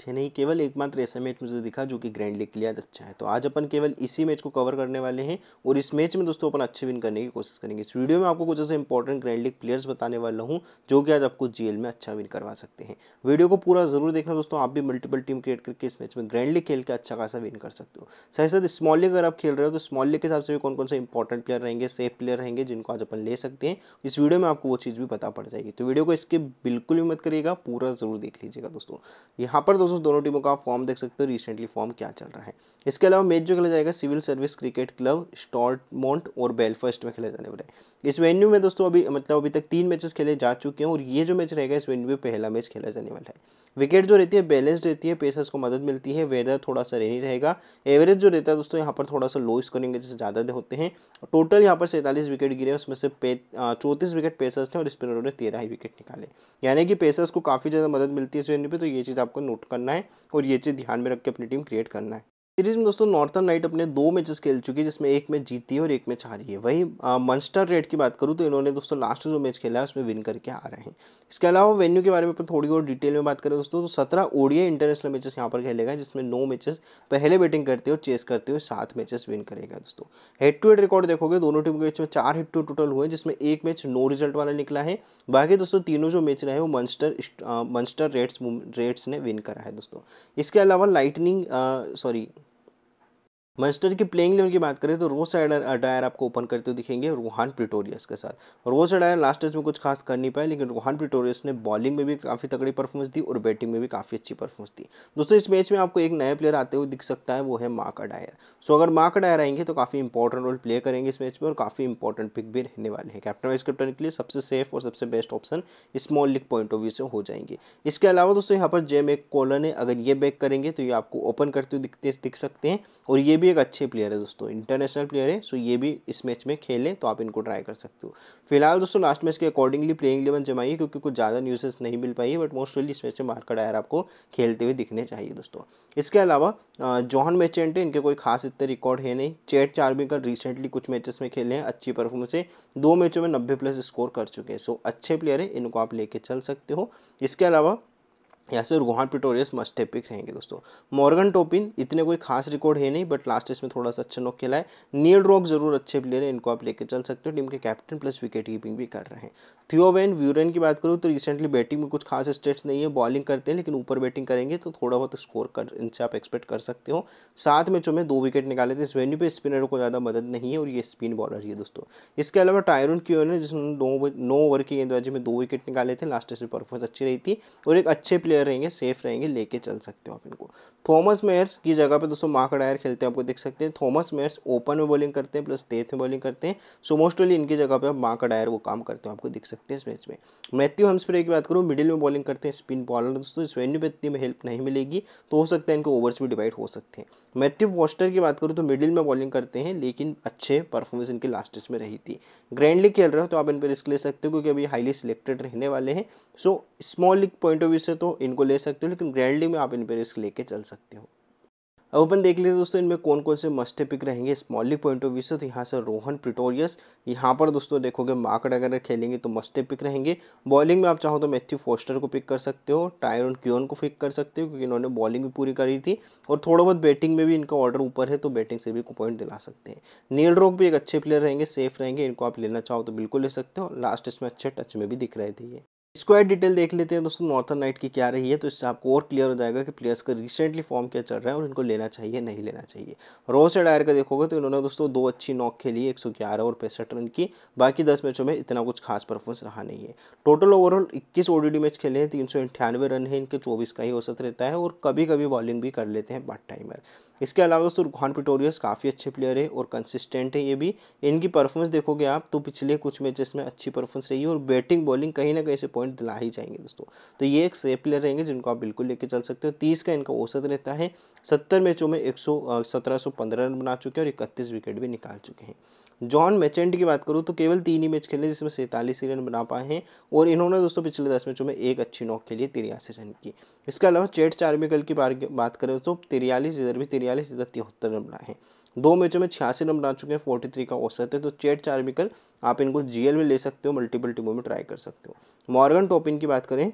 अच्छे नहीं केवल एकमात्र ऐसा मैच मुझे दिखा जो कि ग्रैंड लीग के लिए अच्छा है तो आज अपन केवल इसी मैच को कवर करने वाले हैं और इस मैच में दोस्तों अपन अच्छे विन करने की कोशिश करेंगे इस वीडियो में आपको कुछ ऐसे इंपॉर्टेंट ग्रैंड लीग प्लेयर्स बताने वाला हूँ जो कि आज आपको जीएल में अच्छा विन करवा सकते हैं वीडियो को पूरा जरूर देखना दोस्तों आप भी मल्टीपल टीम क्रिएट करके इस मैच में ग्रैंड लीग खेल के अच्छा खासा विन कर सकते हो साथ साथ स्मॉल लीग अगर आप खेल रहे हो तो स्मॉल लीग के हिसाब से भी कौन कौन से इंपॉर्टेंट प्लेयर रहेंगे सेफ प्लेयर रहेंगे जिनको आज अपन ले सकते हैं इस वीडियो में आपको वो चीज़ भी पता पड़ जाएगी तो वीडियो को इसके बिल्कुल भी मत करिएगा पूरा जरूर देख लीजिएगा दोस्तों यहाँ पर दोस्तों दोस्तों दोनों टीमों का आप फॉर्म देख सकते हो रिसेंटली फॉर्म क्या चल रहा है इसके अलावा मैच जो खेला जाएगा civil service cricket club Stormont और बेलफर्स्ट में खेला जाने वाले इस वेन्यू में दोस्तों अभी मतलब अभी तक तीन मैचेस खेले जा चुके हैं और ये जो मैच रहेगा इस वेन्यू में पहला मैच खेला जाने वाला है विकेट जो रहती है बैलेंस रहती है पेसर्स को मदद मिलती है वेदर थोड़ा सा रेनी रहेगा एवरेज जो रहता है दोस्तों यहाँ पर थोड़ा सा लो स्कोरिंग जैसे ज़्यादा होते हैं टोटल यहाँ पर सैंतालीस विकेट गिरे उसमें से चौंतीस विकेट पेसर्स थे और स्पिनरों ने तेरह ही विकेट निकाले यानी कि पेसर्स को काफ़ी ज़्यादा मदद मिलती है इस वेन्यू पर तो ये चीज़ आपको नोट करना है और ये चीज़ ध्यान में रख के अपनी टीम क्रिएट करना है सीरीज में दोस्तों नॉर्थन नाइट अपने दो मैचेस खेल चुकी है जिसमें एक मैच जीती है और एक मैच हारी है वहीं मंस्टर रेड की बात करूँ तो इन्होंने दोस्तों लास्ट जो मैच खेला है उसमें विन करके आ रहे हैं इसके अलावा वेन्यू के बारे में अपन थोड़ी और डिटेल में बात करें दोस्तों तो सत्रह ओडिया इंटरनेशनल मैचेस यहाँ पर खेलेगा जिसमें नौ मैचेस पहले बैटिंग करते हुए चेस करते हुए सात मैचेस विन करेगा दोस्तों हेड टू हेड रिकॉर्ड देखोगे दोनों टीम के बीच में चार हेड टू टोटल हुए जिसमें एक मैच नो रिजल्ट वाला निकला है बाकी दोस्तों तीनों जो मैच रहे वो मंस्टर मंस्टर रेड्स रेड्स ने विन करा है दोस्तों इसके अलावा लाइटनिंग सॉरी मंस्टर की प्लेइंग लेवल की बात करें तो रोस एडर अडायर आपको ओपन करते हुए दिखेंगे रोहान प्रिटोरियस के साथ रोस अडायर लास्ट टेस्ट में कुछ खास कर नहीं पाए लेकिन रोहान प्रिटोरियस ने बॉलिंग में भी काफ़ी तगड़ी परफॉर्मेंस दी और बैटिंग में भी काफ़ी अच्छी परफॉर्मेंस दी दोस्तों इस मैच में आपको एक नया प्लेयर आते हुए दिख सकता है वो है मार्क अडायर सो अगर मार्क अडायर आएंगे तो काफ़ी इंपॉर्टेंट रोल प्ले करेंगे इस मैच में और काफ़ी इंपॉर्टेंट पिक भी रहने वाले हैं कैप्टन वाइस कैप्टन के लिए सबसे सेफ और सबसे best option small league point of view से हो जाएंगे इसके अलावा दोस्तों यहाँ पर जेम एक कॉलर है अगर ये बैक करेंगे तो ये आपको ओपन करते हुए दिख सकते हैं और ये भी भी एक अच्छे प्लेयर है दोस्तों इंटरनेशनल प्लेयर है सो ये भी इस मैच में खेलें तो आप इनको ट्राई कर सकते हो फिलहाल दोस्तों लास्ट मैच के अकॉर्डिंगली प्लेइंग इलेवन जमाइए क्योंकि कुछ ज़्यादा न्यूज़ेस नहीं मिल पाई है बट मोस्टली इस मैच में मार्कर डायर आपको खेलते हुए दिखने चाहिए दोस्तों इसके अलावा जॉन मेचेंट है इनके कोई खास इतने रिकॉर्ड है नहीं चेट चार्मिकल रिसेंटली कुछ मैचेस में खेले हैं अच्छी परफॉर्मेंस है दो मैचों में नब्बे प्लस स्कोर कर चुके हैं सो अच्छे प्लेयर है इनको आप लेके चल सकते हो इसके अलावा या फिर रोहान पिटोरियस मस्ट पिक रहेंगे दोस्तों मॉर्गन टोपिन इतने कोई खास रिकॉर्ड है नहीं बट लास्ट इसमें थोड़ा सा अच्छा नॉक खेला है नील रॉक जरूर अच्छे प्लेयर हैं इनको आप लेके चल सकते हो टीम के कैप्टन प्लस विकेट कीपिंग भी कर रहे हैं थियोवेन व्यूरेन की बात करूँ तो रिसेंटली बैटिंग में कुछ खास स्टेट्स नहीं है बॉलिंग करते हैं लेकिन ऊपर बैटिंग करेंगे तो थोड़ा बहुत स्कोर कर इनसे आप एक्सपेक्ट कर सकते हो सात मैचों में दो विकेट निकाले थे इस वेन्यू पर स्पिनर को ज़्यादा मदद नहीं है और ये स्पिन बॉलर ही है दोस्तों इसके अलावा टायरून की है जिसने नौ ओवर की गेंदबाजी में दो विकेट निकाले थे लास्ट इसमें परफॉर्मेंस अच्छी रही थी और एक अच्छे प्लेयर प्लेयर रहेंगे सेफ रहेंगे लेके चल सकते हो आप इनको थॉमस मेयर्स की जगह पे दोस्तों मार्क डायर खेलते हैं आपको देख सकते हैं थॉमस मेयर्स ओपन में बॉलिंग करते हैं प्लस तेथ में बॉलिंग करते हैं सो मोस्टली इनकी जगह पे आप मार्क डायर वो काम करते हो आपको देख सकते हैं इस मैच में मैथ्यू हमस्प्रे की बात करूँ मिडिल में बॉलिंग करते हैं स्पिन बॉलर दोस्तों इस वेन्यू पर इतनी हेल्प नहीं मिलेगी तो हो सकता है इनके ओवर्स भी डिवाइड हो सकते हैं मैथ्यू वॉस्टर की बात करूँ तो मिडिल में बॉलिंग करते हैं लेकिन अच्छे परफॉर्मेंस इनकी लास्टेस्ट में रही थी ग्रैंडली खेल रहे हो तो आप इन पर रिस्क ले सकते हो क्योंकि अभी हाईली सिलेक्टेड रहने वाले हैं so small league point of view से तो इन इनको ले सकते हो लेकिन ग्रैंडली में आप इन पर रिस्क लेके चल सकते हो अब अपन देख लेते दोस्तों इनमें कौन कौन से मस्टे पिक रहेंगे स्मॉली पॉइंट ऑफ व्यू से तो यहाँ से रोहन प्रिटोरियस यहाँ पर दोस्तों देखोगे मार्केट अगर खेलेंगे तो मस्टे पिक रहेंगे बॉलिंग में आप चाहो तो मैथ्यू फोस्टर को पिक कर सकते हो टायरन क्यून को पिक कर सकते हो क्योंकि इन्होंने बॉलिंग भी पूरी करी थी और थोड़ा बहुत बैटिंग में भी इनका ऑर्डर ऊपर है तो बैटिंग से भी पॉइंट दिला सकते हैं नील रोक भी एक अच्छे प्लेयर रहेंगे सेफ रहेंगे इनको आप लेना चाहो तो बिल्कुल ले सकते हो लास्ट इसमें अच्छे टच में भी दिख रहे थे ये स्क्वायर डिटेल देख लेते हैं दोस्तों नॉर्थन नाइट की क्या रही है तो इससे आपको और क्लियर हो जाएगा कि प्लेयर्स का रिसेंटली फॉर्म क्या चल रहा है और इनको लेना चाहिए नहीं लेना चाहिए रोज से डायर का देखोगे तो इन्होंने दोस्तों दो अच्छी नॉक खेली एक सौ ग्यारह और पैंसठ रन की बाकी दस मैचों में इतना कुछ खास परफॉर्मेंस रहा नहीं है टोटल ओवरऑल इक्कीस ओ मैच खेले हैं तीन रन है इनके चौबीस का ही औसत रहता है और कभी कभी बॉलिंग भी कर लेते हैं बट टाइमर इसके अलावा दोस्तों रुखान पिटोरियस काफ़ी अच्छे प्लेयर है और कंसिस्टेंट है ये भी इनकी परफॉर्मेंस देखोगे आप तो पिछले कुछ मैचेस में अच्छी परफॉर्मेंस रही है और बैटिंग बॉलिंग कहीं ना कहीं से पॉइंट दिला ही जाएंगे दोस्तों तो ये एक सेफ प्लेयर रहेंगे जिनको आप बिल्कुल लेके चल सकते हो तीस का इनका औसत रहता है सत्तर मैचों में एक सौ रन बना चुके हैं और इकतीस विकेट भी निकाल चुके हैं जॉन मेचेंट की बात करूँ तो केवल तीन ही मैच खेले जिसमें सैंतालीस रन बना पाए हैं और इन्होंने दोस्तों पिछले दस मैचों में एक अच्छी नॉक के लिए तिरासी रन की इसके अलावा चेट चार्मिकल की बात करें तो तिरयालीस इधर भी तिरयालीस इधर तिहत्तर रन बनाए हैं दो मैचों में छियासी रन बना चुके हैं फोर्टी थ्री का औसत है तो चेट चार्मिकल आप इनको जीएल में ले सकते हो मल्टीपल टीमों में ट्राई कर सकते हो मॉर्गन टॉपिन की बात करें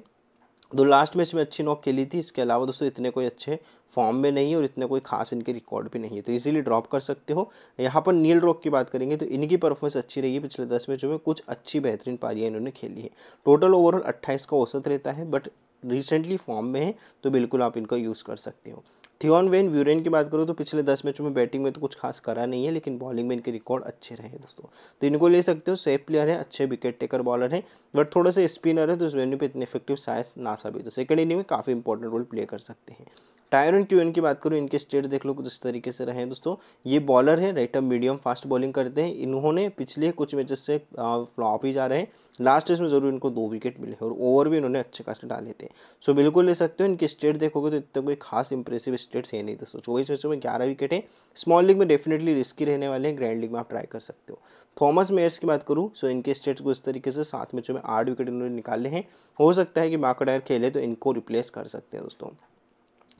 तो लास्ट मैच में अच्छी नॉक खेली थी इसके अलावा दोस्तों इतने कोई अच्छे फॉर्म में नहीं है और इतने कोई खास इनके रिकॉर्ड भी नहीं है तो इजीली ड्रॉप कर सकते हो यहाँ पर नील रॉक की बात करेंगे तो इनकी परफॉर्मेंस अच्छी रही है पिछले दस मैचों में कुछ अच्छी बेहतरीन पारियाँ इन्होंने खेली है टोटल ओवरऑल अट्ठाईस का औसत रहता है बट रिसेंटली फॉर्म में है तो बिल्कुल आप इनका यूज़ कर सकते हो थियोन वेन व्यूरेन की बात करूँ तो पिछले दस मैचों में बैटिंग में तो कुछ खास करा नहीं है लेकिन बॉलिंग में इनके रिकॉर्ड अच्छे रहे हैं दोस्तों तो इनको ले सकते हो सेफ प्लेयर हैं अच्छे विकेट टेकर बॉलर हैं बट थोड़े से स्पिनर है तो इस वेन्यू पर इतने इफेक्टिव साइज ना साबित हो तो सेकंड इनिंग में काफ़ी इंपॉर्टेंट रोल प्ले कर सकते हैं टायरन क्यूएन की बात करूँ इनके स्टेट देख लो जिस तरीके से रहे हैं दोस्तों ये बॉलर है राइटर मीडियम फास्ट बॉलिंग करते हैं इन्होंने पिछले कुछ मैचेस से फ्लॉप ही जा रहे हैं लास्ट टेस्ट में ज़रूर इनको दो विकेट मिले और ओवर भी इन्होंने अच्छे खासे डाले थे सो बिल्कुल ले सकते हो इनके स्टेट देखोगे तो इतने कोई खास इंप्रेसिव स्टेट्स है नहीं दोस्तों चौबीस मैचों में ग्यारह विकेट है स्मॉल लीग में डेफिनेटली रिस्की रहने वाले हैं ग्रैंड लीग में आप ट्राई कर सकते हो थॉमस मेयर्स की बात करूँ सो इनके स्टेट्स को इस तरीके से सात मैचों में आठ विकेट इन्होंने निकाले हैं हो सकता है कि माकडायर खेले तो इनको रिप्लेस कर सकते हैं दोस्तों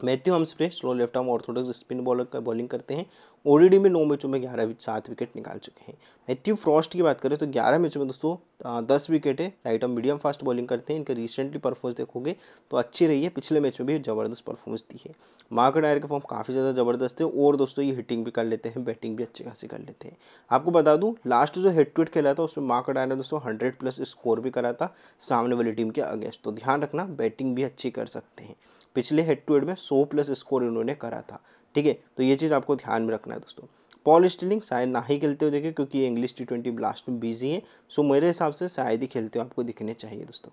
Matthew Spray slow left arm orthodox spin bowler का बॉलिंग करते हैं ओडीडी में नौ मैचों में ग्यारह सात विकेट निकाल चुके हैं मैथ्यू फ्रॉस्ट की बात करें तो ग्यारह मैचों में दोस्तों दस विकेट है right arm medium fast bowling करते हैं इनके रिसेंटली परफॉर्मेंस देखोगे तो अच्छी रही है पिछले मैच में भी जबरदस्त परफॉर्मेंस दी है मार्क डायर का फॉर्म काफ़ी ज़्यादा ज़बरदस्त है और दोस्तों ये हिटिंग भी कर लेते हैं बैटिंग भी अच्छी खासी कर लेते हैं आपको बता दूँ लास्ट जो हेड ट्विट खेला था उसमें मार्क डायर ने दोस्तों हंड्रेड प्लस स्कोर भी करा था सामने वाली टीम के अगेंस्ट तो ध्यान रखना बैटिंग भी अच्छी कर सकते हैं पिछले हेड टू हेड में सौ प्लस स्कोर इन्होंने करा था ठीक है तो ये चीज़ आपको ध्यान में रखना है दोस्तों पॉल स्टिलिंग शायद ना ही खेलते हुए देखे क्योंकि ये इंग्लिश टी ट्वेंटी ब्लास्ट में बिजी है सो मेरे हिसाब से शायद ही खेलते हुए आपको दिखने चाहिए दोस्तों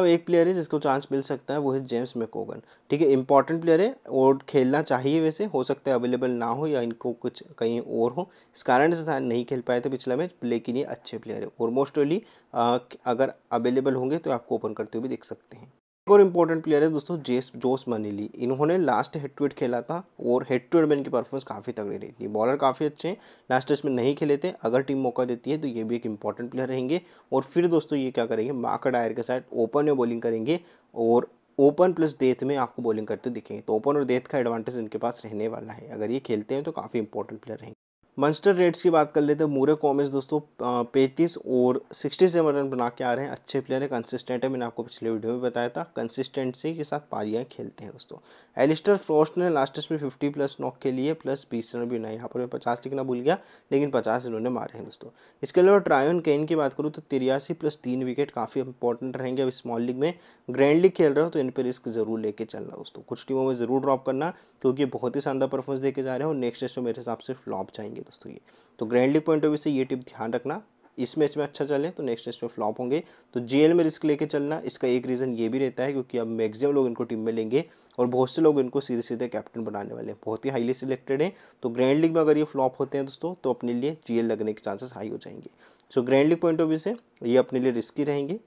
अब एक प्लेयर है जिसको चांस मिल सकता है वो है जेम्स मेकोगन ठीक है इंपॉर्टेंट प्लेयर है और खेलना चाहिए वैसे हो सकता है अवेलेबल ना हो या इनको कुछ कहीं और हो इस कारण से शायद नहीं खेल पाए थे पिछला मैच लेकिन ये अच्छे प्लेयर है और मोस्टली अगर अवेलेबल होंगे तो आपको ओपन करते हुए भी देख सकते हैं एक और इम्पोर्टेंट प्लेयर है दोस्तों जेस जोस मनीली इन्होंने लास्ट हेड टू हेड खेला था और हेड टू हेड में इनकी परफॉर्मेंस काफ़ी तगड़ी रही थी बॉलर काफ़ी अच्छे हैं लास्ट टेस्ट में नहीं खेले थे अगर टीम मौका देती है तो ये भी एक इंपॉर्टेंट प्लेयर रहेंगे और फिर दोस्तों ये क्या करेंगे मार्क डायर के साथ ओपन में बॉलिंग करेंगे और ओपन प्लस डेथ में आपको बॉलिंग करते दिखेंगे तो ओपन और डेथ का एडवांटेज इनके पास रहने वाला है अगर ये खेलते हैं तो काफ़ी इंपॉर्टेंट प्लेयर रहेंगे मंस्टर रेट्स की बात कर लेते हैं मूरे कॉमिस दोस्तों पैंतीस और सिक्सटी सेवन रन बना के आ रहे हैं अच्छे प्लेयर हैं कंसिस्टेंट है मैंने आपको पिछले वीडियो में बताया था कंसिस्टेंसी के साथ पारियाँ खेलते हैं दोस्तों एलिस्टर फ्रॉस्ट ने लास्ट में फिफ्टी प्लस नॉक के लिए प्लस बीस रन भी बनाए यहाँ पर मैं पचास लिखना भूल गया लेकिन पचास इन्होंने मारे हैं दोस्तों इसके अलावा ट्रायन केन की बात करूँ तो तिरासी प्लस तीन विकेट काफ़ी इंपॉर्टेंट रहेंगे अब स्मॉल लीग में ग्रैंड लीग खेल रहे हो तो इन पर रिस्क ज़रूर लेके चलना दोस्तों कुछ टीमों में ज़रूर ड्रॉप करना क्योंकि बहुत ही शानदार परफॉर्मेंस देकर जा रहे हैं और नेक्स्ट टेस्ट में मेरे हिसाब से फ्लॉप जाएंगे दोस्तों ये तो ग्रैंडली पॉइंट ऑफ व्यू से ये टिप ध्यान रखना इस मैच में अच्छा चलें तो नेक्स्ट मैच में फ्लॉप होंगे तो जे में रिस्क लेके चलना इसका एक रीज़न ये भी रहता है क्योंकि अब मैक्सिमम लोग इनको टीम में लेंगे और बहुत से लोग इनको सीधे सीधे कैप्टन बनाने वाले हैं बहुत ही हाईली सिलेक्टेड हैं तो ग्रैंड लीग में अगर ये फ्लॉप होते हैं दोस्तों तो अपने लिए जीएल लगने के चांसेस हाई हो जाएंगे so grand league point of view से ये अपने लिए रिस्की रहेंगे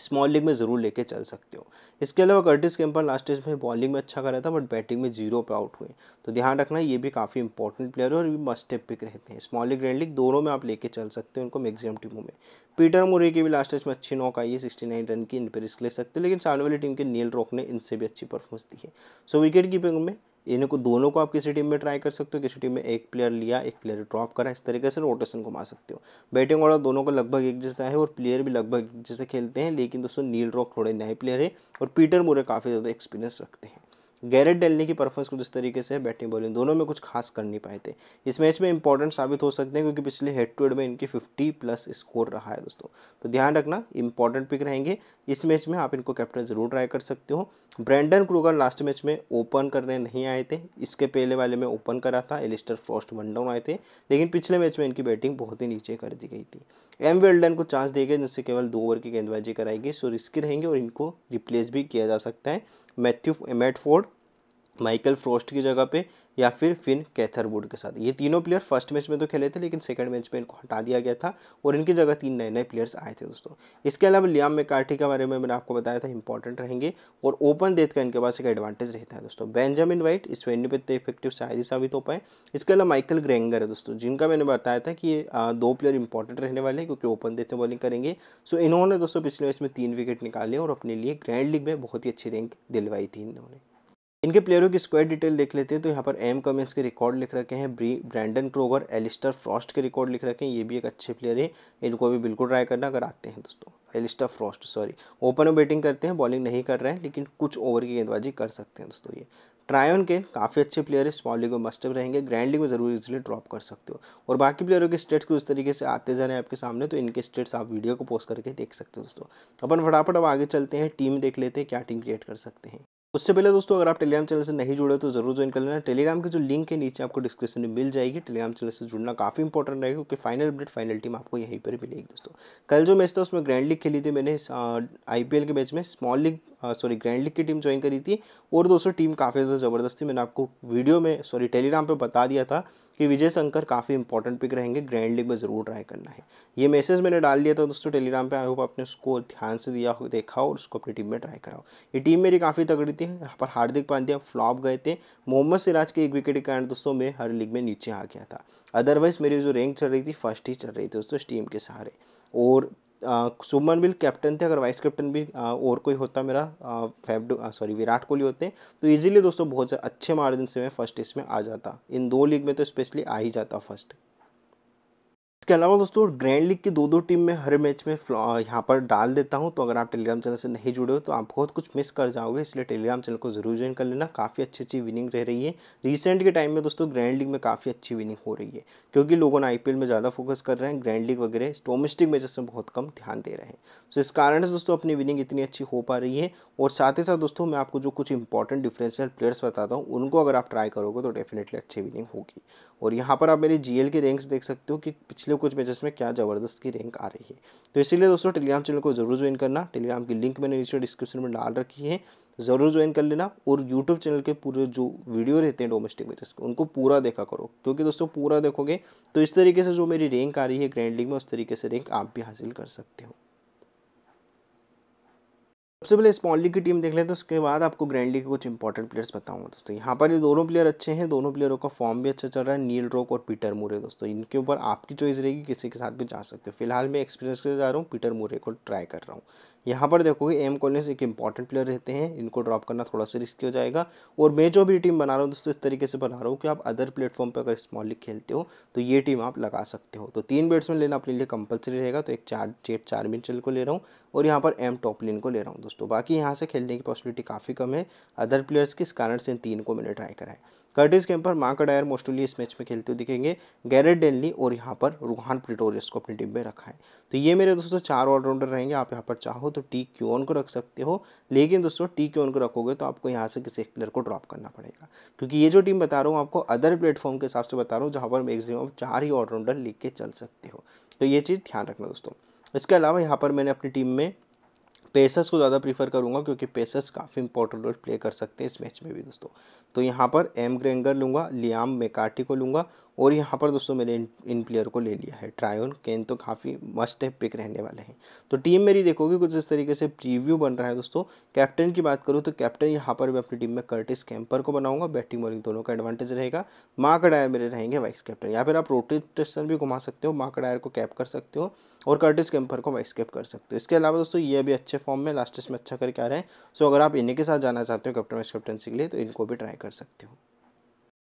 स्मॉल लीग में ज़रूर लेके चल सकते हो इसके अलावा कर्टिस कैंपर लास्ट टेस्ट में बॉलिंग में अच्छा कर रहा था बट बैटिंग में जीरो पे आउट हुए तो ध्यान रखना ये भी काफ़ी इंपॉर्टेंट प्लेयर है और ये मस्ट पिक रहते हैं स्मॉल लीग ग्रैंड लीग दोनों में आप लेके चल सकते हो उनको मैक्सिमम टीमों में पीटर मोरी की भी लास्ट टेस्ट में अच्छी नौक आई है सिक्सटी नाइन रन की इन पर रिस्क ले सकते हैं लेकिन सामने वाली टीम के नील रोक ने इनसे भी अच्छी परफॉर्मेंस दी है सो विकेट कीपिंग में इनको दोनों को आप किसी टीम में ट्राई कर सकते हो किसी टीम में एक प्लेयर लिया एक प्लेयर ड्रॉप करा इस तरीके से रोटेशन घुमा सकते हो बैटिंग ऑर्डर दोनों का लगभग एक जैसा है और प्लेयर भी लगभग एक जैसे खेलते हैं लेकिन दोस्तों नील रॉक थोड़े नए प्लेयर हैं और पीटर मोरे काफ़ी ज़्यादा एक्सपीरियंस रखते हैं गैरेट डेलनी की परफॉर्मेंस कुछ इस तरीके से बैटिंग बॉलिंग दोनों में कुछ खास कर नहीं पाए थे इस मैच में इंपॉर्टेंट साबित हो सकते हैं क्योंकि पिछले हेड टू हेड में इनके 50 प्लस स्कोर रहा है दोस्तों तो ध्यान रखना इंपॉर्टेंट पिक रहेंगे इस मैच में आप इनको कैप्टन जरूर ट्राई कर सकते हो ब्रैंडन क्रूगर लास्ट मैच में ओपन करने नहीं आए थे इसके पहले वाले में ओपन करा था एलिस्टर फ्रॉस्ट वन डाउन आए थे लेकिन पिछले मैच में इनकी बैटिंग बहुत ही नीचे कर दी गई थी एम वेल्डन को चांस दिए गए जिससे केवल दो ओवर की गेंदबाजी कराई गई सो रिस्की रहेंगे और इनको रिप्लेस भी किया जा सकता है मैथ्यू मेटफोर्ड माइकल फ्रोस्ट की जगह पे या फिर फिन कैथरवुड के साथ ये तीनों प्लेयर फर्स्ट मैच में तो खेले थे लेकिन सेकंड मैच में इनको हटा दिया गया था और इनकी जगह तीन नए नए प्लेयर्स आए थे दोस्तों इसके अलावा लियाम मेकार्टी के बारे में मैंने आपको बताया था इंपॉर्टेंट रहेंगे और ओपन डेथ का इनके पास एक एडवांटेज रहता है दोस्तों बेंजामिन वाइट इस वेन्यू पर इतने इफेक्टिव शायद ही साबित हो पाए इसके अलावा माइकल ग्रेंगर है दोस्तों जिनका मैंने बताया था कि ये दो प्लेयर इंपॉर्टेंट रहने वाले हैं क्योंकि ओपन डेथ में बॉलिंग करेंगे सो इन्होंने दोस्तों पिछले मैच में तीन विकेट निकाले और अपने लिए ग्रैंड लीग में बहुत ही अच्छी रैंक दिलवाई थी इन्होंने इनके प्लेयरों की स्क्वाड डिटेल देख लेते हैं तो यहाँ पर एम कमेंस के रिकॉर्ड लिख रखे हैं ब्री ब्रैंडन क्रोगर एलिस्टर फ्रॉस्ट के रिकॉर्ड लिख रखे हैं ये भी एक अच्छे प्लेयर है इनको भी बिल्कुल ट्राई करना अगर आते हैं दोस्तों एलिस्टर फ्रॉस्ट सॉरी ओपन में बैटिंग करते हैं बॉलिंग नहीं कर रहे हैं लेकिन कुछ ओवर की गेंदबाजी कर सकते हैं दोस्तों ये ट्रायन के काफ़ी अच्छे प्लेयर है स्मॉल लीग में मस्टअप रहेंगे ग्रैंड लीग में जरूर इसलिए ड्रॉप कर सकते हो और बाकी प्लेयरों के स्टेट्स को उस तरीके से आते जा रहे हैं आपके सामने तो इनके स्टेट्स आप वीडियो को पोस्ट करके देख सकते हो दोस्तों अपन फटाफट अब आगे चलते हैं टीम देख लेते हैं क्या टीम क्रिएट कर सकते हैं उससे पहले दोस्तों अगर आप टेलीग्राम चैनल से नहीं जुड़े तो जरूर ज्वाइन कर लेना टेलीग्राम के जो लिंक है नीचे आपको डिस्क्रिप्शन में मिल जाएगी टेलीग्राम चैनल से जुड़ना काफ़ी इंपॉर्टेंट रहेगा क्योंकि फाइनल अपडेट फाइनल टीम आपको यहीं पर मिलेगी दोस्तों कल जो मैच था उसमें ग्रैंड लीग खेली थी मैंने आईपीएल के मैच में small league sorry grand league की टीम ज्वाइन करी थी और दोस्तों टीम काफ़ी ज़्यादा ज़बरदस्ती मैंने आपको वीडियो में सॉरी टेलीग्राम पे बता दिया था कि विजय शंकर काफ़ी इंपॉर्टेंट पिक रहेंगे ग्रैंड लीग में ज़रूर ट्राई करना है ये मैसेज मैंने डाल दिया था दोस्तों टेलीग्राम पे आई होप आपने उसको ध्यान से दिया हो देखा और उसको अपनी टीम में ट्राई कराओ ये टीम मेरी काफ़ी तगड़ी थी पर हार्दिक पांड्या फ्लॉप गए थे मोहम्मद सिराज के एक विकेट के कारण दोस्तों मैं हर लीग में नीचे आ गया था अदरवाइज़ मेरी जो रैंक चल रही थी फर्स्ट ही चल रही थी दोस्तों इस टीम के सहारे और सुमन बिल कैप्टन थे अगर वाइस कैप्टन भी आ, और कोई होता मेरा फेवड सॉरी विराट कोहली होते तो इजीली दोस्तों बहुत अच्छे मार्जिन से मैं फर्स्ट इसमें आ जाता इन दो लीग में तो स्पेशली आ ही जाता फर्स्ट इसके अलावा दोस्तों ग्रैंड लीग की दो दो टीम में हर मैच में यहाँ पर डाल देता हूँ तो अगर आप टेलीग्राम चैनल से नहीं जुड़े हो तो आप बहुत कुछ मिस कर जाओगे इसलिए टेलीग्राम चैनल को जरूर ज्वाइन कर लेना काफ़ी अच्छी अच्छी विनिंग रह रही है रिसेंट के टाइम में दोस्तों ग्रैंड लीग में काफ़ी अच्छी विनिंग हो रही है क्योंकि लोगों ने आई में ज़्यादा फोकस कर रहे हैं ग्रैंड लीग वगैरह डोमेस्टिक मैचेस में बहुत कम ध्यान दे रहे हैं तो इस कारण से दोस्तों अपनी विनिंग इतनी अच्छी हो पा रही है और साथ ही साथ दोस्तों मैं आपको जो कुछ इंपॉर्टेंट डिफरेंशियल प्लेयर्स बताता हूँ उनको अगर आप ट्राई करोगे तो डेफिनेटली अच्छी विनिंग होगी और यहाँ पर आप मेरी जी के रैंक्स देख सकते हो कि पिछले कुछ मैचेस में क्या ज़बरदस्त की रैंक आ रही है तो इसीलिए दोस्तों टेलीग्राम चैनल को जरूर ज्वाइन करना टेलीग्राम की लिंक मैंने नीचे डिस्क्रिप्शन में डाल रखी है ज़रूर ज्वाइन कर लेना और यूट्यूब चैनल के पूरे जो वीडियो रहते हैं डोमेस्टिक मैचेस के उनको पूरा देखा करो क्योंकि दोस्तों पूरा देखोगे तो इस तरीके से जो मेरी रैंक आ रही है ग्रैंड लीग में उस तरीके से रैंक आप भी हासिल कर सकते हो सबसे पहले स्पॉन्ली की टीम देख लेते हैं तो उसके बाद आपको ग्रैंडली के कुछ इंपॉर्टेंट प्लेयर्स बताऊंगा दोस्तों यहाँ पर ये दोनों प्लेयर अच्छे हैं दोनों प्लेयरों का फॉर्म भी अच्छा चल रहा है नील रोक और पीटर मूरे दोस्तों इनके ऊपर आपकी चॉइस रहेगी किसी के साथ भी जा सकते हो फिलहाल मैं एक्सपीरियंस के जा रहा हूँ पीटर मूरे को ट्राई कर रहा हूँ यहाँ पर देखोगे एम कॉलेज एक इंपॉर्टेंट प्लेयर रहते हैं इनको ड्रॉप करना थोड़ा सा रिस्की हो जाएगा और मैं जो भी टीम बना रहा हूँ दोस्तों इस तरीके से बना रहा हूँ कि आप अदर प्लेटफॉर्म पर अगर स्मॉल लीग खेलते हो तो ये टीम आप लगा सकते हो तो तीन बैट्समैन लेना अपने लिए कंपलसरी रहेगा तो एक चार चेट चार मिनचल को ले रहा हूँ और यहाँ पर एम टॉपलिन को ले रहा हूँ दोस्तों बाकी यहाँ से खेलने की पॉसिबिलिटी काफ़ी कम है अदर प्लेयर्स के इस कारण से इन तीन को मैंने ट्राई कराए कर्टिस कैंपर का डायर मोस्टली इस मैच में खेलते हुए दिखेंगे गैरेट डेनली और यहाँ पर रूहान प्रिटोरियस को अपनी टीम में रखा है तो ये मेरे दोस्तों चार ऑलराउंडर रहेंगे आप यहाँ पर चाहो तो टी क्यून को रख सकते हो लेकिन दोस्तों टी क्यून को रखोगे तो आपको यहाँ से किसी एक प्लेयर को ड्रॉप करना पड़ेगा क्योंकि ये जो टीम बता रहा हूँ आपको अदर प्लेटफॉर्म के हिसाब से बता रहा हूँ जहाँ पर मैक्सिमम चार ही ऑलराउंडर लिख के चल सकते हो तो ये चीज़ ध्यान रखना दोस्तों इसके अलावा यहाँ पर मैंने अपनी टीम में पेसर्स को ज़्यादा प्रीफर करूँगा क्योंकि पेसर्स काफ़ी इंपॉर्टेंट रोल प्ले कर सकते हैं इस मैच में भी दोस्तों तो यहाँ पर एम ग्रेंगर लूँगा लियाम मेकार्टी को लूँगा और यहाँ पर दोस्तों मेरे इन, इन प्लेयर को ले लिया है ट्रायोन केन तो काफ़ी मस्ट है पिक रहने वाले हैं तो टीम मेरी देखोगे कुछ इस तरीके से प्रीव्यू बन रहा है दोस्तों कैप्टन की बात करूँ तो कैप्टन यहाँ पर मैं अपनी टीम में कर्टिस कैंपर को बनाऊंगा बैटिंग बॉलिंग दोनों का एडवांटेज रहेगा मार्क डायर मेरे रहेंगे वाइस कैप्टन या फिर आप रोटेटेशन भी घुमा सकते हो मार्क डायर को कैप कर सकते हो और कर्टिस कैंपर को वाइस कैप कर सकते हो इसके अलावा दोस्तों ये भी अच्छे फॉर्म में लास्ट में अच्छा करके आ रहे हैं सो अगर आप इन्हीं के साथ जाना चाहते हो कैप्टन वाइस कैप्टनसी के लिए तो इनको भी ट्राई कर सकते हो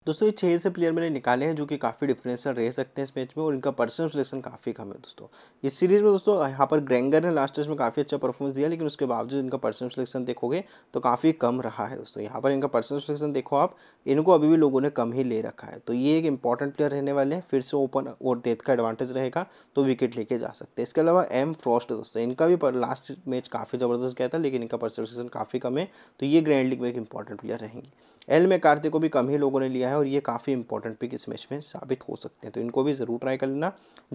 दोस्तों ये छः से प्लेयर मैंने निकाले हैं जो कि काफ़ी डिफरेंशियल रह सकते हैं इस मैच में और इनका पर्सनल सिलेक्शन काफ़ी कम है दोस्तों इस सीरीज़ में दोस्तों यहाँ पर ग्रेंगर ने लास्ट टेस्ट में काफ़ी अच्छा परफॉर्मेंस दिया लेकिन उसके बावजूद इनका पर्सनल सिलेक्शन देखोगे तो काफ़ी कम रहा है दोस्तों यहाँ पर इनका पर्सनल सिलेक्शन देखो आप इनको अभी भी लोगों ने कम ही ले रखा है तो ये एक इंपॉर्टेंट प्लेयर रहने वाले हैं फिर से ओपन और डेथ का एडवांटेज रहेगा तो विकेट लेके जा सकते हैं इसके अलावा एम फ्रॉस्ट दोस्तों इनका भी लास्ट मैच काफ़ी ज़बरदस्त गया था लेकिन इनका पर्सनल सिलेक्शन काफ़ी कम है तो ये ग्रैंड लीग में एक इंपॉर्टेंट प्लेयर रहेंगे एल में कार्ते को भी कम ही लोगों ने लिया है और ये काफ़ी इंपॉर्टेंट पिक इस मैच में साबित हो सकते हैं तो इनको भी ज़रूर ट्राई कर लेना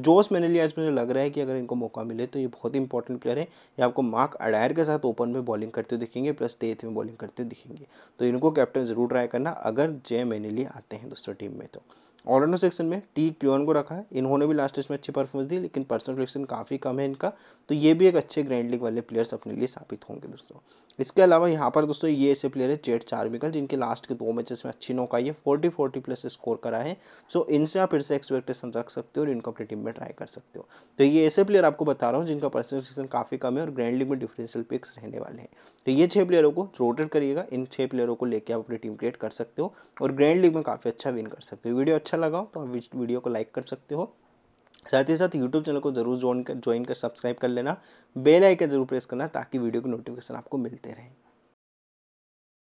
जोश मैंने लिया इसमें लग रहा है कि अगर इनको मौका मिले तो ये बहुत ही इंपॉर्टेंट प्लेयर है ये आपको मार्क अडायर के साथ ओपन में बॉलिंग करते हुए दिखेंगे प्लस तेथ में बॉलिंग करते हुए दिखेंगे तो इनको कैप्टन ज़रूर ट्राई करना अगर जय मैंने लिए आते हैं दूसरे टीम में तो ऑलराउंडर सेक्शन में टी ट्यून को रखा है इन्होंने भी लास्ट टेस्ट में अच्छी परफॉर्मेंस दी लेकिन पर्सनल कलेक्शन काफ़ी कम है इनका तो ये भी एक अच्छे ग्रैंड लीग वाले प्लेयर्स अपने लिए साबित होंगे दोस्तों इसके अलावा यहाँ पर दोस्तों ये ऐसे प्लेयर है जेट चार्मिकल जिनके लास्ट के दो मैचेस में अच्छी नौका आई है फोर्टी फोर्टी प्लस स्कोर करा है सो इनसे आप फिर से एक्सपेक्टेशन रख सकते हो और इनको अपनी टीम में ट्राई कर सकते हो तो ये ऐसे प्लेयर आपको बता रहा हूँ जिनका पर्सनल सिलेक्शन काफ़ी कम है और ग्रैंड लीग में डिफरेंशियल पिक्स रहने वाले हैं तो ये छः प्लेयरों को रोटेट करिएगा इन छः प्लेयरों को लेकर आप अपनी टीम क्रिएट कर सकते हो और ग्रैंड लीग में काफ़ी अच्छा विन कर सकते हो वीडियो अच्छा अच्छा लगा हो तो आप वीडियो को लाइक कर सकते हो साथ ही साथ यूट्यूब चैनल को जरूर ज्वाइन कर ज्वाइन कर सब्सक्राइब कर लेना बेल आइकन जरूर प्रेस करना ताकि वीडियो की नोटिफिकेशन आपको मिलते रहें